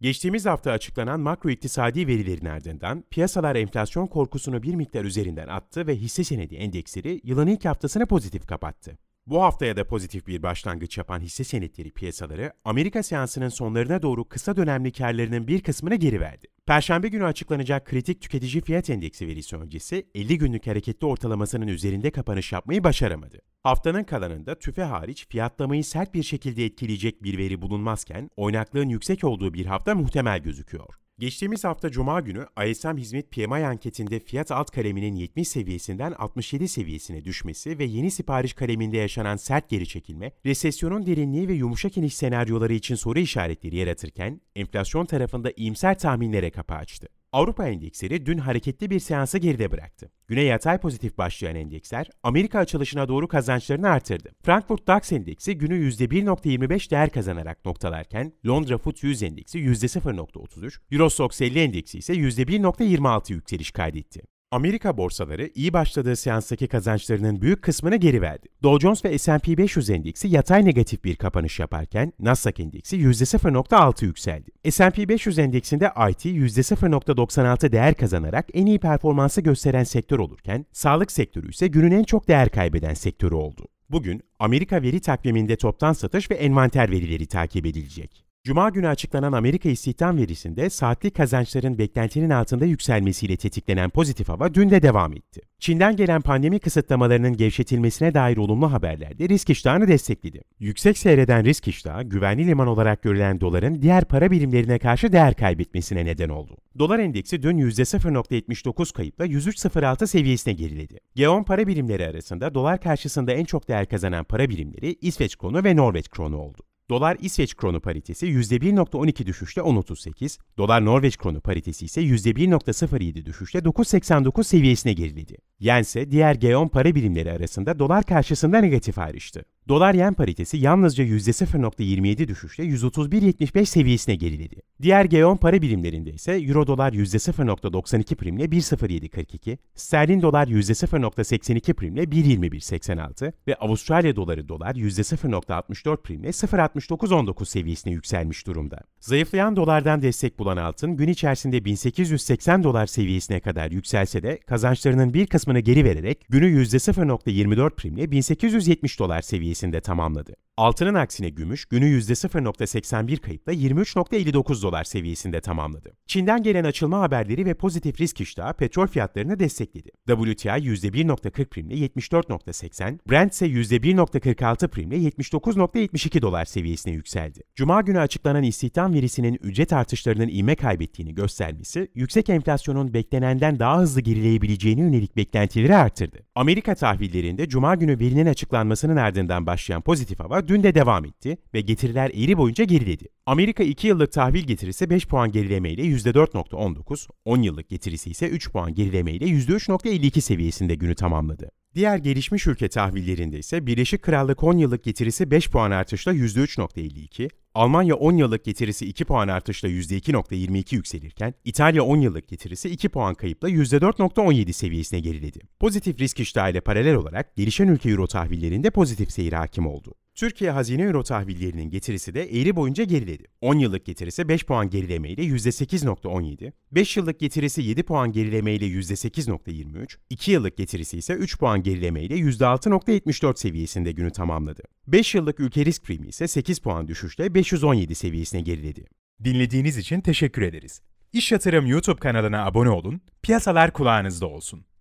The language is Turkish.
Geçtiğimiz hafta açıklanan makro iktisadi verilerin ardından piyasalar enflasyon korkusunu bir miktar üzerinden attı ve hisse senedi endeksleri yılın ilk haftasını pozitif kapattı. Bu haftaya da pozitif bir başlangıç yapan hisse senetleri piyasaları Amerika seansının sonlarına doğru kısa dönemli karlarının bir kısmını geri verdi. Perşembe günü açıklanacak kritik tüketici fiyat endeksi verisi öncesi 50 günlük hareketli ortalamasının üzerinde kapanış yapmayı başaramadı. Haftanın kalanında tüfe hariç fiyatlamayı sert bir şekilde etkileyecek bir veri bulunmazken oynaklığın yüksek olduğu bir hafta muhtemel gözüküyor. Geçtiğimiz hafta Cuma günü ISM Hizmet PMI anketinde fiyat alt kaleminin 70 seviyesinden 67 seviyesine düşmesi ve yeni sipariş kaleminde yaşanan sert geri çekilme, resesyonun derinliği ve yumuşak iniş senaryoları için soru işaretleri yaratırken, enflasyon tarafında iyimser tahminlere kapı açtı. Avrupa endeksleri dün hareketli bir seansı geride bıraktı. Güne yatay pozitif başlayan endeksler Amerika açılışına doğru kazançlarını artırdı. Frankfurt DAX endeksi günü %1.25 değer kazanarak noktalarken Londra FTSE 100 endeksi %0.33, Eurostoxx 50 endeksi ise %1.26 yükseliş kaydetti. Amerika borsaları iyi başladığı seanstaki kazançlarının büyük kısmını geri verdi. Dow Jones ve S&P 500 endeksi yatay negatif bir kapanış yaparken Nasdaq endeksi %0.6 yükseldi. S&P 500 endeksinde IT %0.96 değer kazanarak en iyi performansı gösteren sektör olurken sağlık sektörü ise günün en çok değer kaybeden sektörü oldu. Bugün Amerika veri takviminde toptan satış ve envanter verileri takip edilecek. Cuma günü açıklanan Amerika istihdam verisinde saatlik kazançların beklentinin altında yükselmesiyle tetiklenen pozitif hava dün de devam etti. Çin'den gelen pandemi kısıtlamalarının gevşetilmesine dair olumlu haberler de risk iştahını destekledi. Yüksek seyreden risk iştahı, güvenli liman olarak görülen doların diğer para birimlerine karşı değer kaybetmesine neden oldu. Dolar endeksi dün %0.79 kayıpla 103.06 seviyesine geriledi. G10 para birimleri arasında dolar karşısında en çok değer kazanan para birimleri İsveç kronu ve Norveç kronu oldu. Dolar İsveç kronu paritesi %1.12 düşüşle 10.38, dolar Norveç kronu paritesi ise %1.07 düşüşle 9.89 seviyesine geriledi. Yen diğer G10 para birimleri arasında dolar karşısında negatif ayrıştı. Dolar yen paritesi yalnızca %0.27 düşüşle 131.75 seviyesine geriledi. Diğer G10 para birimlerinde ise Euro dolar %0.92 primle 1.0742, Sterlin dolar %0.82 primle 1.2186 ve Avustralya doları dolar %0.64 primle 0.6919 seviyesine yükselmiş durumda. Zayıflayan dolardan destek bulan altın gün içerisinde 1880 dolar seviyesine kadar yükselse de kazançlarının bir kısmını geri vererek günü %0.24 primle 1870 dolar seviyesine sergisinde tamamladı. Altının aksine gümüş günü %0.81 kayıpla 23.59 dolar seviyesinde tamamladı. Çin'den gelen açılma haberleri ve pozitif risk iştahı petrol fiyatlarını destekledi. WTI %1.40 primle 74.80, Brent ise %1.46 primle 79.72 dolar seviyesine yükseldi. Cuma günü açıklanan istihdam verisinin ücret artışlarının ivme kaybettiğini göstermesi, yüksek enflasyonun beklenenden daha hızlı gerileyebileceğine yönelik beklentileri arttırdı. Amerika tahvillerinde Cuma günü verinin açıklanmasının ardından başlayan pozitif hava dün de devam etti ve getiriler eğri boyunca geriledi. Amerika 2 yıllık tahvil getirisi 5 puan gerileme ile %4.19, 10 yıllık getirisi ise 3 puan gerileme ile %3.52 seviyesinde günü tamamladı. Diğer gelişmiş ülke tahvillerinde ise Birleşik Krallık 10 yıllık getirisi 5 puan artışla %3.52, Almanya 10 yıllık getirisi 2 puan artışla %2.22 yükselirken, İtalya 10 yıllık getirisi 2 puan kayıpla %4.17 seviyesine geriledi. Pozitif risk iştahıyla paralel olarak gelişen ülke euro tahvillerinde pozitif seyir hakim oldu. Türkiye hazine euro tahvillerinin getirisi de eğri boyunca geriledi. 10 yıllık getirisi 5 puan gerileme ile %8.17, 5 yıllık getirisi 7 puan gerileme ile %8.23, 2 yıllık getirisi ise 3 puan gerileme ile %6.74 seviyesinde günü tamamladı. 5 yıllık ülke risk primi ise 8 puan düşüşle 517 seviyesine geriledi. Dinlediğiniz için teşekkür ederiz. İş Yatırım YouTube kanalına abone olun, piyasalar kulağınızda olsun.